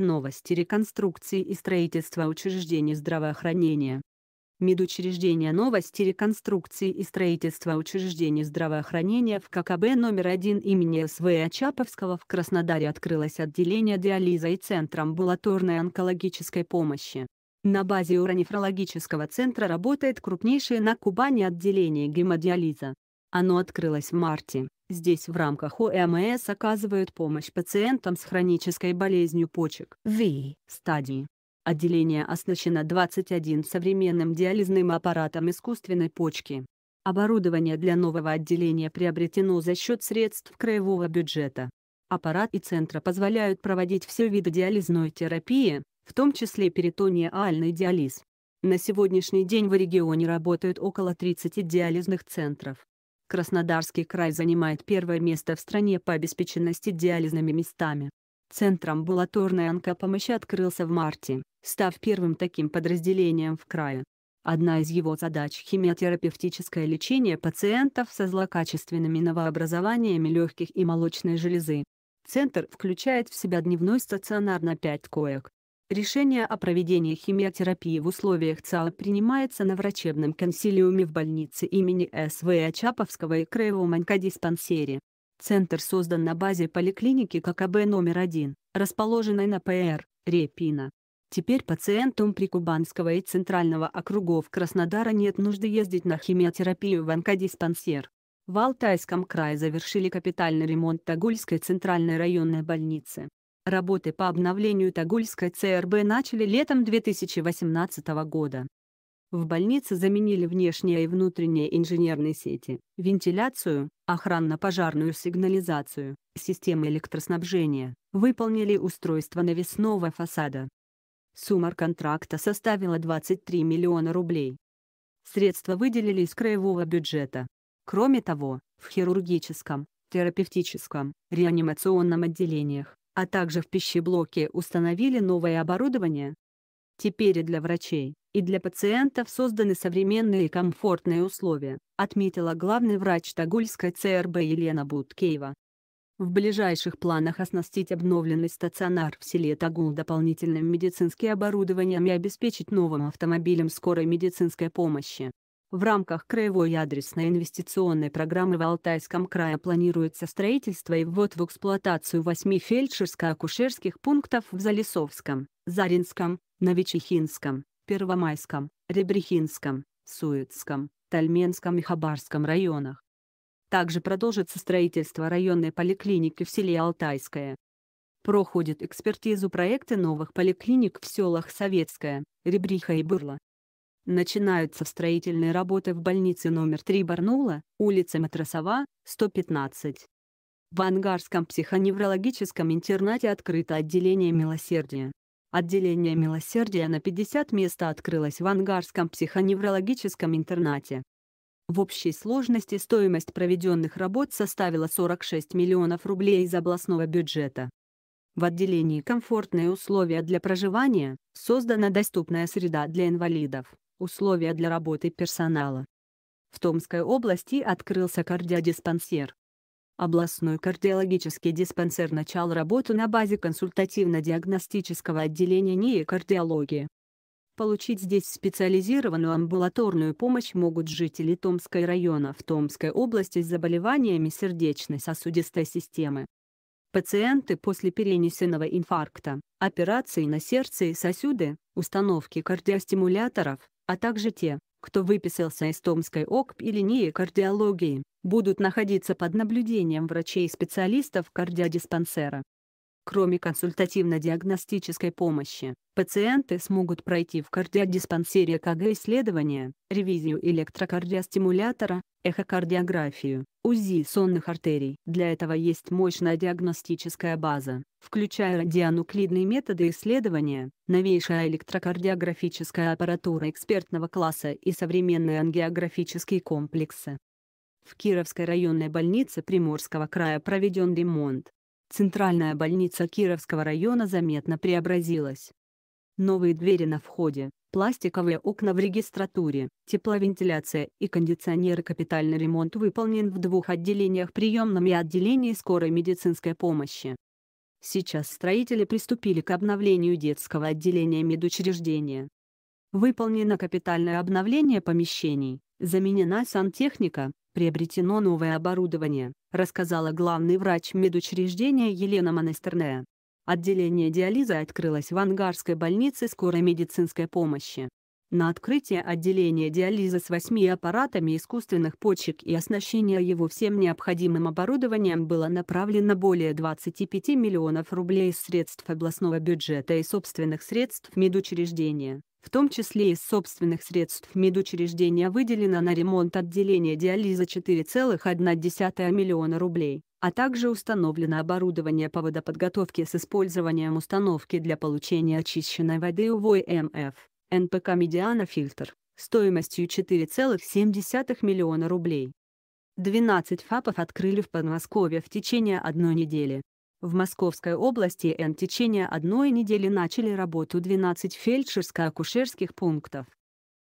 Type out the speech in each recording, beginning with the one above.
Новости реконструкции и строительства учреждений здравоохранения. Медучреждение новости реконструкции и строительства учреждений здравоохранения в ККБ номер 1 имени СВ Очаповского а в Краснодаре открылось отделение диализа и Центр амбулаторной онкологической помощи. На базе уронефрологического центра работает крупнейшее на Кубани отделение гемодиализа. Оно открылось в марте. Здесь в рамках ОМС оказывают помощь пациентам с хронической болезнью почек В стадии. Отделение оснащено 21 современным диализным аппаратом искусственной почки. Оборудование для нового отделения приобретено за счет средств краевого бюджета. Аппарат и центра позволяют проводить все виды диализной терапии, в том числе перитониальный диализ. На сегодняшний день в регионе работают около 30 диализных центров. Краснодарский край занимает первое место в стране по обеспеченности диализными местами. Центр амбулаторной онкопомощи открылся в марте, став первым таким подразделением в крае. Одна из его задач – химиотерапевтическое лечение пациентов со злокачественными новообразованиями легких и молочной железы. Центр включает в себя дневной стационар на 5 коек, Решение о проведении химиотерапии в условиях ЦАЛ принимается на врачебном консилиуме в больнице имени С.В. Очаповского и Краевом онкодиспансере. Центр создан на базе поликлиники ККБ номер 1, расположенной на ПР, Репина. Теперь пациентам Прикубанского и Центрального округов Краснодара нет нужды ездить на химиотерапию в онкодиспансер. В Алтайском крае завершили капитальный ремонт Тагульской центральной районной больницы. Работы по обновлению Тагульской ЦРБ начали летом 2018 года. В больнице заменили внешние и внутренние инженерные сети, вентиляцию, охранно-пожарную сигнализацию, системы электроснабжения, выполнили устройство навесного фасада. Сумма контракта составила 23 миллиона рублей. Средства выделили из краевого бюджета. Кроме того, в хирургическом, терапевтическом, реанимационном отделениях, а также в пищеблоке установили новое оборудование. Теперь и для врачей, и для пациентов созданы современные и комфортные условия, отметила главный врач Тагульской ЦРБ Елена Буткеева. В ближайших планах оснастить обновленный стационар в селе Тагул дополнительным медицинским оборудованием и обеспечить новым автомобилем скорой медицинской помощи. В рамках краевой адресной инвестиционной программы в Алтайском крае планируется строительство и ввод в эксплуатацию восьми фельдшерско-акушерских пунктов в Залесовском, Заринском, Новичихинском, Первомайском, Ребрехинском, Суецком, Тальменском и Хабарском районах. Также продолжится строительство районной поликлиники в селе Алтайское. Проходит экспертизу проекты новых поликлиник в селах Советское, Ребриха и Бурла начинаются строительные работы в больнице номер 3 Барнула, улица Матросова, 115. В Ангарском психоневрологическом интернате открыто отделение милосердия. Отделение милосердия на 50 места открылось в Ангарском психоневрологическом интернате. В общей сложности стоимость проведенных работ составила 46 миллионов рублей из областного бюджета. В отделении «Комфортные условия для проживания» создана доступная среда для инвалидов условия для работы персонала. В Томской области открылся кардиодиспансер. Областной кардиологический диспансер начал работу на базе консультативно-диагностического отделения НИИ кардиологии. Получить здесь специализированную амбулаторную помощь могут жители Томской района в Томской области с заболеваниями сердечно-сосудистой системы. Пациенты после перенесенного инфаркта, операций на сердце и сосуды, установки кардиостимуляторов, а также те, кто выписался из Томской ОКП и линии кардиологии, будут находиться под наблюдением врачей-специалистов кардиодиспансера. Кроме консультативно-диагностической помощи, пациенты смогут пройти в кардиодиспансере КГ исследования, ревизию электрокардиостимулятора, эхокардиографию, УЗИ сонных артерий. Для этого есть мощная диагностическая база, включая радионуклидные методы исследования, новейшая электрокардиографическая аппаратура экспертного класса и современные ангиографические комплексы. В Кировской районной больнице Приморского края проведен ремонт. Центральная больница Кировского района заметно преобразилась. Новые двери на входе, пластиковые окна в регистратуре, тепловентиляция и кондиционеры. Капитальный ремонт выполнен в двух отделениях приемном и отделении скорой медицинской помощи. Сейчас строители приступили к обновлению детского отделения медучреждения. Выполнено капитальное обновление помещений, заменена сантехника, приобретено новое оборудование, рассказала главный врач медучреждения Елена Монастырная. Отделение диализа открылось в Ангарской больнице скорой медицинской помощи. На открытие отделения диализа с восьми аппаратами искусственных почек и оснащение его всем необходимым оборудованием было направлено более 25 миллионов рублей из средств областного бюджета и собственных средств медучреждения в том числе из собственных средств медучреждения выделено на ремонт отделения диализа 4,1 миллиона рублей, а также установлено оборудование по водоподготовке с использованием установки для получения очищенной воды УВМФ, НПК «Медиана фильтр» стоимостью 4,7 миллиона рублей. 12 ФАПов открыли в Подмосковье в течение одной недели, в Московской области Н в течение одной недели начали работу 12 фельдшерско-акушерских пунктов.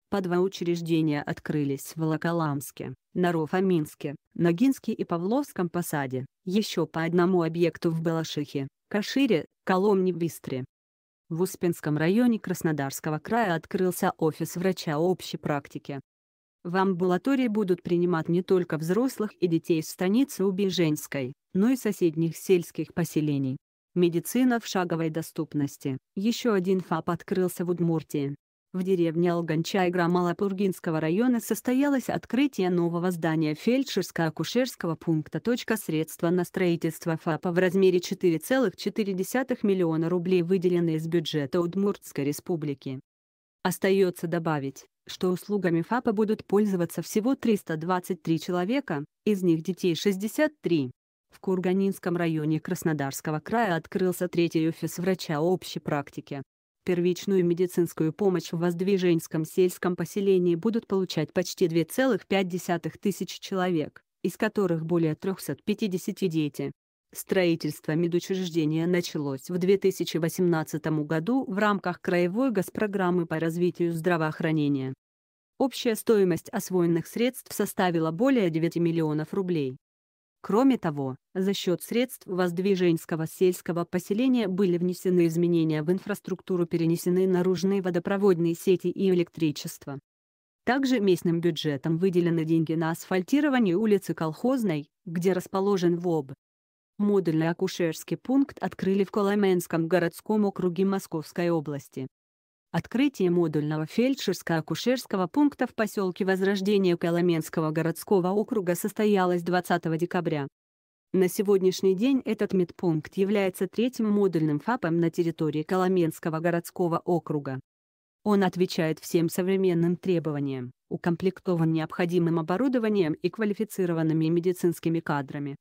По два учреждения открылись в Волоколамске, Нарофаминске, Ногинске и Павловском посаде, еще по одному объекту в Балашихе, Кашире, Коломне Бистре. В Успенском районе Краснодарского края открылся офис врача общей практики, в амбулатории будут принимать не только взрослых и детей из станицы Убеженской, но и соседних сельских поселений. Медицина в шаговой доступности. Еще один ФАП открылся в Удмуртии. В деревне Алганчайгра Малопургинского района состоялось открытие нового здания фельдшерско-акушерского пункта. Точка Средства на строительство ФАПа в размере 4,4 миллиона рублей выделены из бюджета Удмуртской республики. Остается добавить, что услугами ФАПа будут пользоваться всего 323 человека, из них детей 63. В Курганинском районе Краснодарского края открылся третий офис врача общей практики. Первичную медицинскую помощь в Воздвиженском сельском поселении будут получать почти 2,5 тысяч человек, из которых более 350 дети. Строительство медучреждения началось в 2018 году в рамках краевой госпрограммы по развитию здравоохранения. Общая стоимость освоенных средств составила более 9 миллионов рублей. Кроме того, за счет средств воздвиженского сельского поселения были внесены изменения в инфраструктуру перенесены наружные водопроводные сети и электричество. Также местным бюджетом выделены деньги на асфальтирование улицы Колхозной, где расположен ВОБ, Модульный акушерский пункт открыли в Коломенском городском округе Московской области. Открытие модульного фельдшерско-акушерского пункта в поселке Возрождение Коломенского городского округа состоялось 20 декабря. На сегодняшний день этот медпункт является третьим модульным ФАПом на территории Коломенского городского округа. Он отвечает всем современным требованиям, укомплектован необходимым оборудованием и квалифицированными медицинскими кадрами.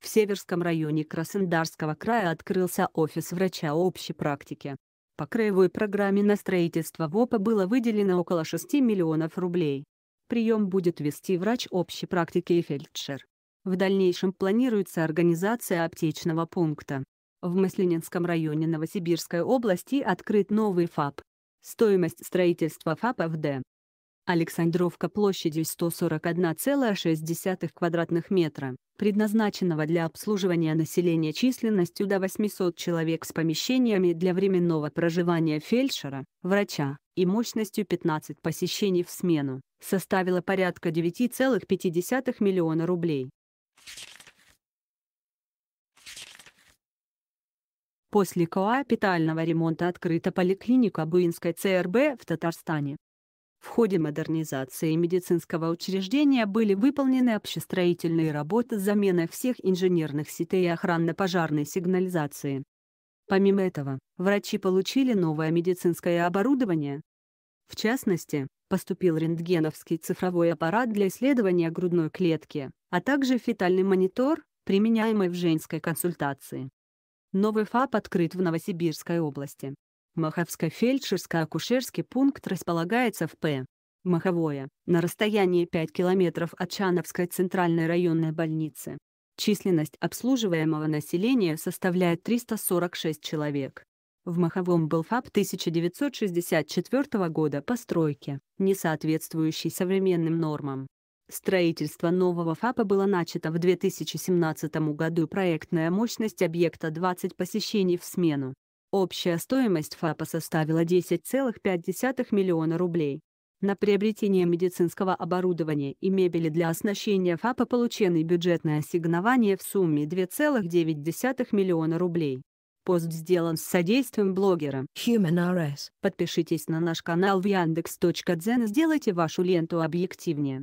В Северском районе Краснодарского края открылся офис врача общей практики. По краевой программе на строительство ВОПа было выделено около 6 миллионов рублей. Прием будет вести врач общей практики и фельдшер. В дальнейшем планируется организация аптечного пункта. В Масленинском районе Новосибирской области открыт новый ФАП. Стоимость строительства ФАПа в Д. Александровка площадью 141,6 квадратных метра, предназначенного для обслуживания населения численностью до 800 человек с помещениями для временного проживания фельдшера, врача и мощностью 15 посещений в смену, составила порядка 9,5 миллиона рублей. После КОА капитального ремонта открыта поликлиника Буинской ЦРБ в Татарстане. В ходе модернизации медицинского учреждения были выполнены общестроительные работы с заменой всех инженерных сетей и охранно-пожарной сигнализации. Помимо этого, врачи получили новое медицинское оборудование. В частности, поступил рентгеновский цифровой аппарат для исследования грудной клетки, а также фетальный монитор, применяемый в женской консультации. Новый ФАП открыт в Новосибирской области. Маховско-фельдшерско-акушерский пункт располагается в П. Маховое, на расстоянии 5 км от Чановской центральной районной больницы. Численность обслуживаемого населения составляет 346 человек. В Маховом был ФАП 1964 года постройки, не соответствующий современным нормам. Строительство нового ФАПа было начато в 2017 году проектная мощность объекта 20 посещений в смену. Общая стоимость ФАПа составила 10,5 миллиона рублей. На приобретение медицинского оборудования и мебели для оснащения ФАПа получены бюджетное ассигнование в сумме 2,9 миллиона рублей. Пост сделан с содействием блогера HumanRS. Подпишитесь на наш канал в yandex.дзен и сделайте вашу ленту объективнее.